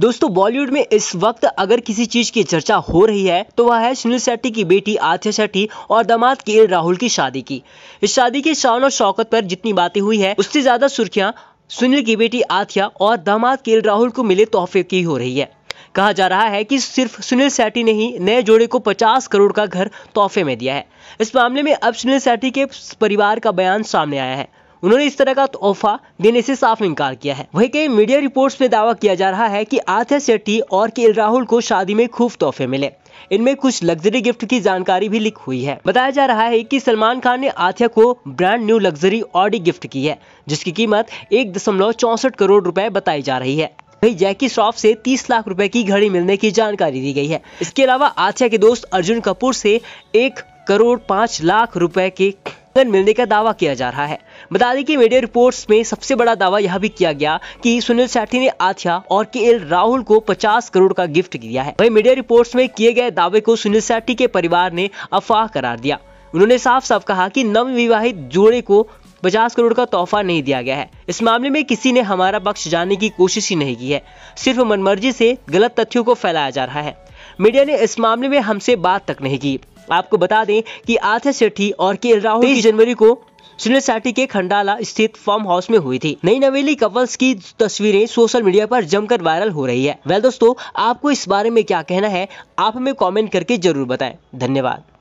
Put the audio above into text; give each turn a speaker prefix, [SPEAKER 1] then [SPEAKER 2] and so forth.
[SPEAKER 1] दोस्तों बॉलीवुड में इस वक्त अगर किसी चीज की चर्चा हो रही है तो वह है सुनील शेट्टी की बेटी आथिया शेट्टी और दामाद के राहुल की शादी की इस शादी के शान और शौकत पर जितनी बातें हुई है उससे ज्यादा सुर्खियां सुनील की बेटी आथिया और दामाद के राहुल को मिले तोहफे की हो रही है कहा जा रहा है कि सिर्फ सुनील सेठी ने ही नए जोड़े को 50 करोड़ का घर तोहफे में दिया है इस मामले में अब सुनील सेठी के परिवार का बयान सामने आया है उन्होंने इस तरह का तोहफा देने से साफ इनकार किया है वही कई मीडिया रिपोर्ट्स में दावा किया जा रहा है कि आर्थर शेट्टी और के राहुल को शादी में खूब तोहफे मिले इनमें कुछ लग्जरी गिफ्ट की जानकारी भी लिख हुई है बताया जा रहा है कि सलमान खान ने आथिया को brand new luxury Audi gift की है जिसकी कीमत एक दशमलव चौसठ करोड़ रुपए बताई जा रही है वही जैकी श्रॉफ से 30 लाख रुपए की घड़ी मिलने की जानकारी दी गई है इसके अलावा आथिया के दोस्त अर्जुन कपूर से एक करोड़ पाँच लाख रुपए के गन मिलने का दावा किया जा रहा है बता दें कि मीडिया रिपोर्ट्स में सबसे बड़ा दावा यह भी किया गया कि सुनील सेठी ने आथिया और के एल राहुल को 50 करोड़ का गिफ्ट दिया है वही मीडिया रिपोर्ट्स में किए गए दावे को सुनील सेठी के परिवार ने अफवाह करार दिया उन्होंने साफ साफ कहा की नवविवाहित जोड़े को 50 करोड़ का तोहफा नहीं दिया गया है इस मामले में किसी ने हमारा पक्ष जानने की कोशिश ही नहीं की है सिर्फ मनमर्जी से गलत तथ्यों को फैलाया जा रहा है मीडिया ने इस मामले में हमसे बात तक नहीं की आपको बता दें कि आर्थ सेठी और के राहुल की जनवरी को सुनील साठी के खंडाला स्थित फार्म हाउस में हुई थी नई नवेली कपल्स की तस्वीरें सोशल मीडिया पर जमकर वायरल हो रही है वेल दोस्तों आपको इस बारे में क्या कहना है आप हमें कमेंट करके जरूर बताएं धन्यवाद